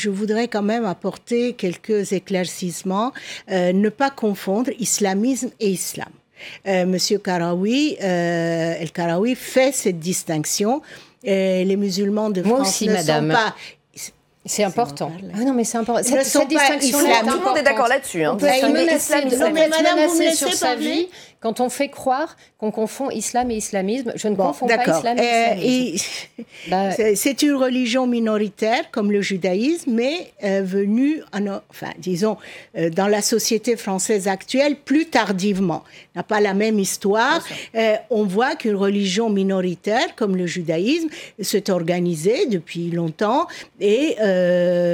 je voudrais quand même apporter quelques éclaircissements. Euh, ne pas confondre islamisme et islam. Euh, Monsieur Karawi, euh, El Karawi fait cette distinction. les musulmans de France aussi, ne sont pas c'est important. Ah non, mais c'est important. Cette, distinction-là, tout le monde est d'accord là-dessus. Hein. On peut menacé, sa vie quand on fait croire qu'on confond islam et islamisme. Je ne confonds pas islam et euh, islamisme. Bah, c'est une religion minoritaire comme le judaïsme, mais euh, venue, enfin, disons, euh, dans la société française actuelle plus tardivement. N'a pas la même histoire. on voit qu'une religion minoritaire comme le judaïsme s'est organisée depuis longtemps et euh,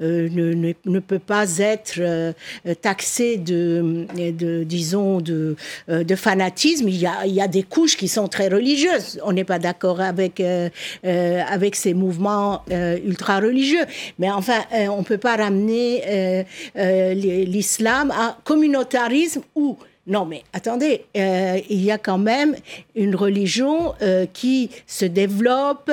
euh, ne, ne, ne, peut pas être euh, taxé de, de, disons, de, de fanatisme. Il y, a, il y, a, des couches qui sont très religieuses. On n'est pas d'accord avec, avec ces mouvements ultra-religieux. Mais enfin, on ne peut pas ramener l'islam à communautarisme ou... Non, mais attendez, il y a quand même une religion qui se développe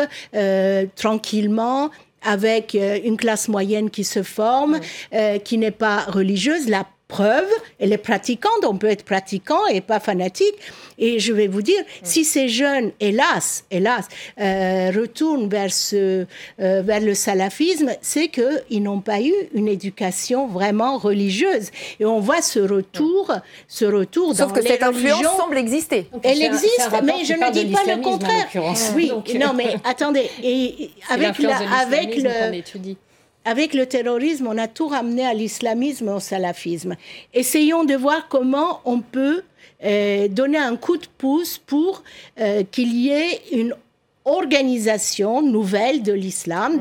tranquillement avec euh, une classe moyenne qui se forme, euh, qui n'est pas religieuse, la preuve, elle est pratiquante, on peut être pratiquant et pas fanatique. Et je vais vous dire, mm. si ces jeunes, hélas, hélas, euh, retournent vers, ce, euh, vers le salafisme, c'est qu'ils n'ont pas eu une éducation vraiment religieuse. Et on voit ce retour, ce retour Sauf que cette influence semble exister. Elle existe, mais je ne dis pas le contraire. Oui, non, mais euh, attendez, et avec, la, avec le... Avec le terrorisme, on a tout ramené à l'islamisme et au salafisme. Essayons de voir comment on peut euh, donner un coup de pouce pour euh, qu'il y ait une organisation nouvelle de l'islam.